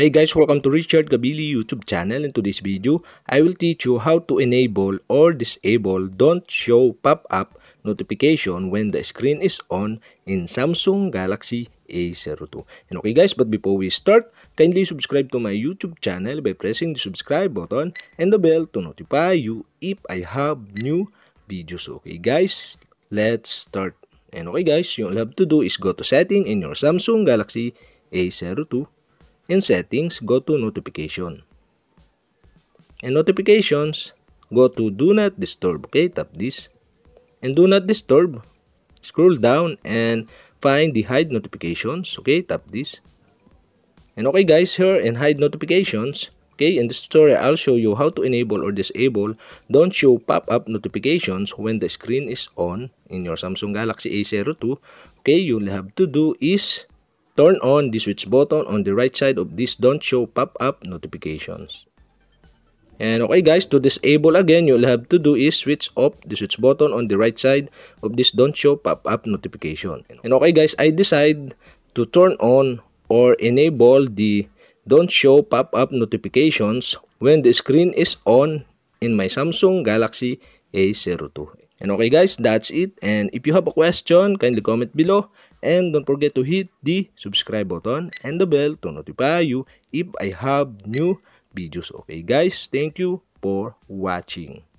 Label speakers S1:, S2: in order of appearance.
S1: Hey guys, welcome to Richard Gabili YouTube channel. In today's video, I will teach you how to enable or disable don't show pop-up notification when the screen is on in Samsung Galaxy A02. And okay guys, but before we start, kindly subscribe to my YouTube channel by pressing the subscribe button and the bell to notify you if I have new videos. Okay guys, let's start. And okay guys, you'll love to do is go to setting in your Samsung Galaxy A02 In settings, go to notification. In notifications, go to do not disturb. Okay, tap this. And do not disturb, scroll down and find the hide notifications. Okay, tap this. And okay guys, here in hide notifications, okay, in this tutorial I'll show you how to enable or disable don't show pop-up notifications when the screen is on in your Samsung Galaxy A02. Okay, you'll have to do is Turn on the switch button on the right side of this don't show pop-up notifications. And okay guys, to disable again, you'll have to do is switch off the switch button on the right side of this don't show pop-up notification. And okay guys, I decide to turn on or enable the don't show pop-up notifications when the screen is on in my Samsung Galaxy A02. And okay guys, that's it. And if you have a question, kindly comment below. And don't forget to hit the subscribe button and the bell to notify you if I have new videos. Okay guys, thank you for watching.